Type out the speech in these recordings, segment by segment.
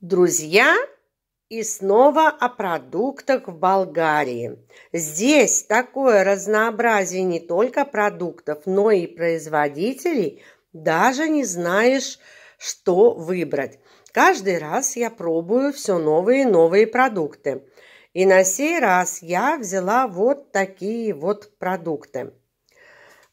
Друзья, и снова о продуктах в Болгарии. Здесь такое разнообразие не только продуктов, но и производителей. Даже не знаешь, что выбрать. Каждый раз я пробую все новые и новые продукты. И на сей раз я взяла вот такие вот продукты.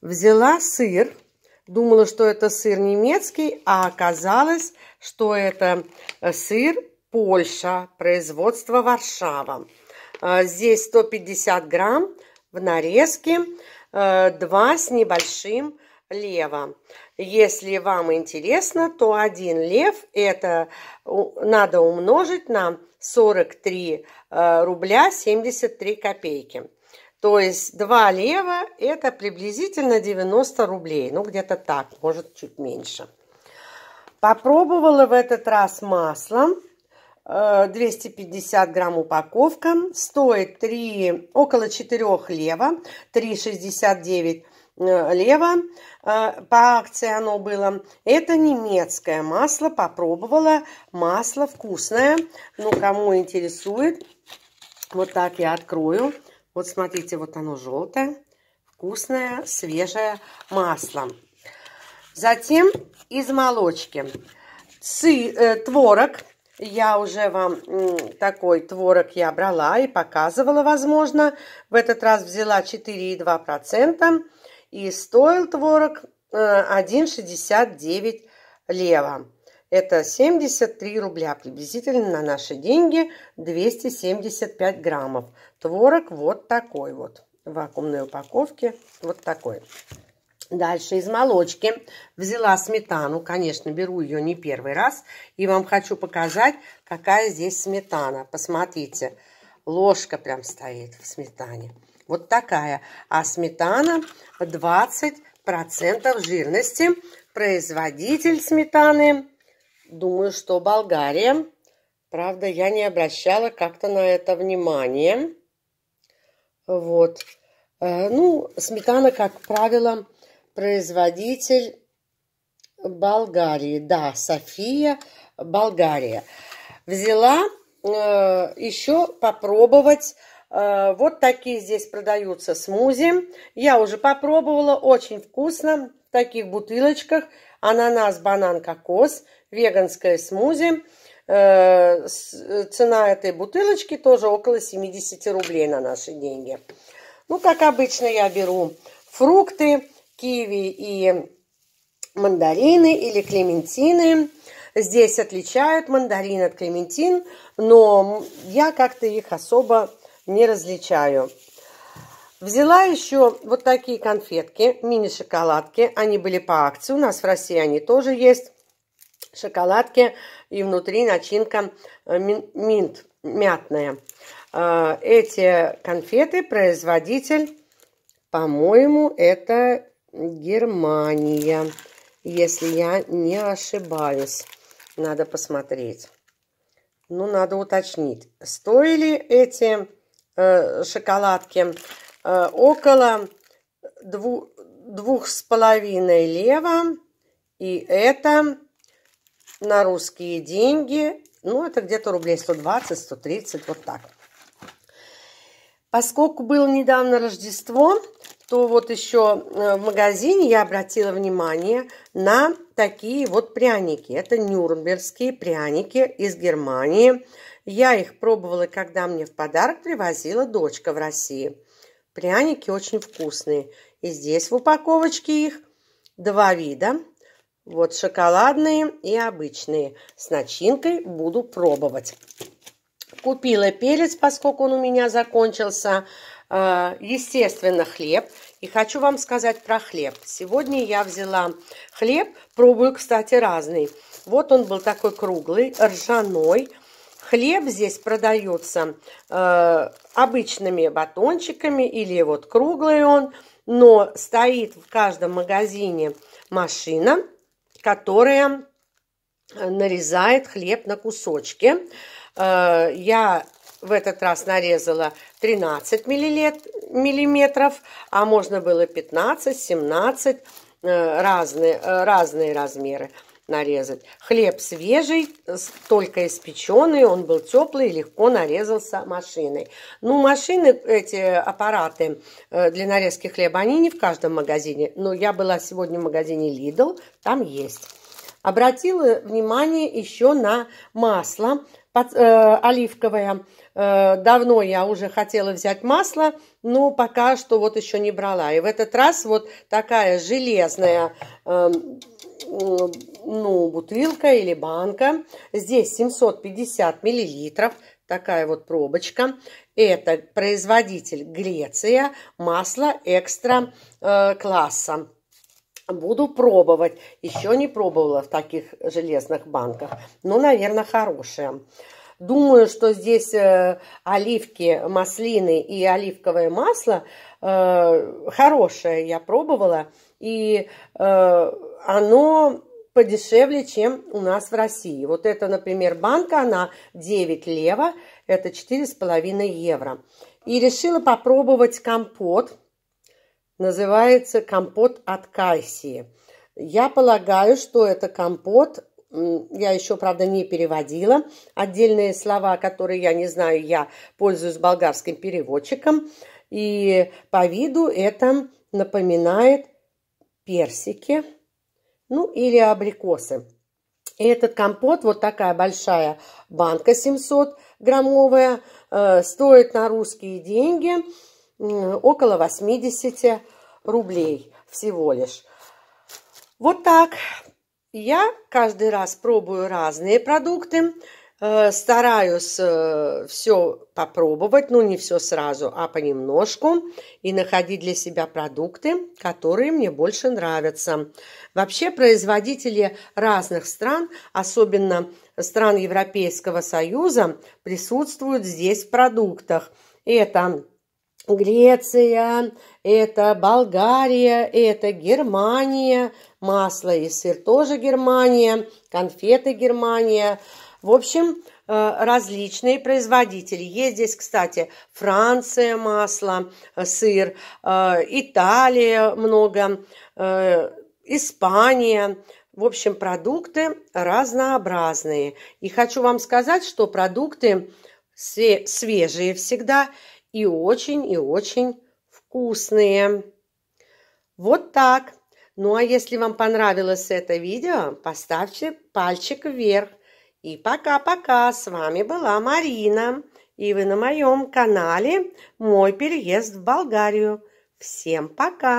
Взяла сыр – Думала, что это сыр немецкий, а оказалось, что это э, сыр Польша, производство Варшава. Э, здесь 150 грамм в нарезке, 2 э, с небольшим лева. Если вам интересно, то один лев это надо умножить на 43 рубля 73 копейки. То есть 2 лева это приблизительно 90 рублей. Ну, где-то так, может чуть меньше. Попробовала в этот раз масло. 250 э, грамм упаковка. Стоит 3, около 4 лева. 3,69 э, лева э, по акции оно было. Это немецкое масло. Попробовала. Масло вкусное. Ну, кому интересует, вот так я открою. Вот смотрите, вот оно желтое, вкусное, свежее масло. Затем из молочки Цы, э, творог. Я уже вам э, такой творог я брала и показывала, возможно. В этот раз взяла 4,2%. И стоил творог э, 1,69 лева. Это 73 рубля, приблизительно на наши деньги 275 граммов. Творог вот такой вот, в вакуумной упаковке вот такой. Дальше из молочки взяла сметану, конечно, беру ее не первый раз. И вам хочу показать, какая здесь сметана. Посмотрите, ложка прям стоит в сметане. Вот такая. А сметана 20% жирности. Производитель сметаны Думаю, что Болгария. Правда, я не обращала как-то на это внимание. Вот. Э, ну, сметана, как правило, производитель Болгарии. Да, София, Болгария. Взяла э, еще попробовать. Э, вот такие здесь продаются смузи. Я уже попробовала, очень вкусно. В таких бутылочках ананас, банан, кокос веганское смузи. Э, э, цена этой бутылочки тоже около 70 рублей на наши деньги. Ну, как обычно, я беру фрукты, киви и мандарины или клементины. Здесь отличают мандарин от клементин, но я как-то их особо не различаю. Взяла еще вот такие конфетки, мини-шоколадки. Они были по акции, у нас в России они тоже есть шоколадки и внутри начинка э, минт мятная. Э, эти конфеты производитель, по-моему, это Германия, если я не ошибаюсь. Надо посмотреть. Ну, надо уточнить. Стоили эти э, шоколадки э, около дву, двух с половиной лева. И это на русские деньги. Ну, это где-то рублей 120-130, вот так. Поскольку было недавно Рождество, то вот еще э, в магазине я обратила внимание на такие вот пряники. Это нюрнбергские пряники из Германии. Я их пробовала, когда мне в подарок привозила дочка в России. Пряники очень вкусные. И здесь в упаковочке их два вида – вот шоколадные и обычные. С начинкой буду пробовать. Купила перец, поскольку он у меня закончился. А, естественно, хлеб. И хочу вам сказать про хлеб. Сегодня я взяла хлеб, пробую, кстати, разный. Вот он был такой круглый, ржаной. Хлеб здесь продается э, обычными батончиками или вот круглый он, но стоит в каждом магазине машина которая э, нарезает хлеб на кусочки. Э, я в этот раз нарезала 13 миллиметров, а можно было 15, 17, э, разные, разные размеры нарезать. Хлеб свежий, только испеченный, он был теплый, легко нарезался машиной. Ну, машины, эти аппараты э, для нарезки хлеба, они не в каждом магазине, но я была сегодня в магазине Lidl, там есть. Обратила внимание еще на масло под, э, оливковое. Э, давно я уже хотела взять масло, но пока что вот еще не брала. И в этот раз вот такая железная э, ну, бутылка или банка. Здесь 750 миллилитров. Такая вот пробочка. Это производитель Греция. Масло экстра э, класса. Буду пробовать. Еще не пробовала в таких железных банках. Но, наверное, хорошее Думаю, что здесь э, оливки, маслины и оливковое масло э, хорошее. Я пробовала. И э, оно подешевле, чем у нас в России. Вот это, например, банка, она 9 лева, это 4,5 евро. И решила попробовать компот. Называется компот от кайсии. Я полагаю, что это компот я еще, правда, не переводила. Отдельные слова, которые я не знаю, я пользуюсь болгарским переводчиком. И по виду это напоминает персики ну или абрикосы. И этот компот, вот такая большая банка 700-граммовая, э, стоит на русские деньги около 80 рублей всего лишь. Вот так. Я каждый раз пробую разные продукты. Э, стараюсь э, все попробовать, ну не все сразу, а понемножку, и находить для себя продукты, которые мне больше нравятся. Вообще производители разных стран, особенно стран Европейского Союза, присутствуют здесь в продуктах. Это Греция, это Болгария, это Германия, масло и сыр тоже Германия, конфеты Германия – в общем, э, различные производители. Есть здесь, кстати, Франция масло, э, сыр, э, Италия много, Испания. В общем, продукты разнообразные. И хочу вам сказать, что продукты свежие всегда и очень и очень вкусные. Вот так. Ну а если вам понравилось это видео, поставьте пальчик вверх. И пока-пока, с вами была Марина. И вы на моем канале «Мой переезд в Болгарию». Всем пока!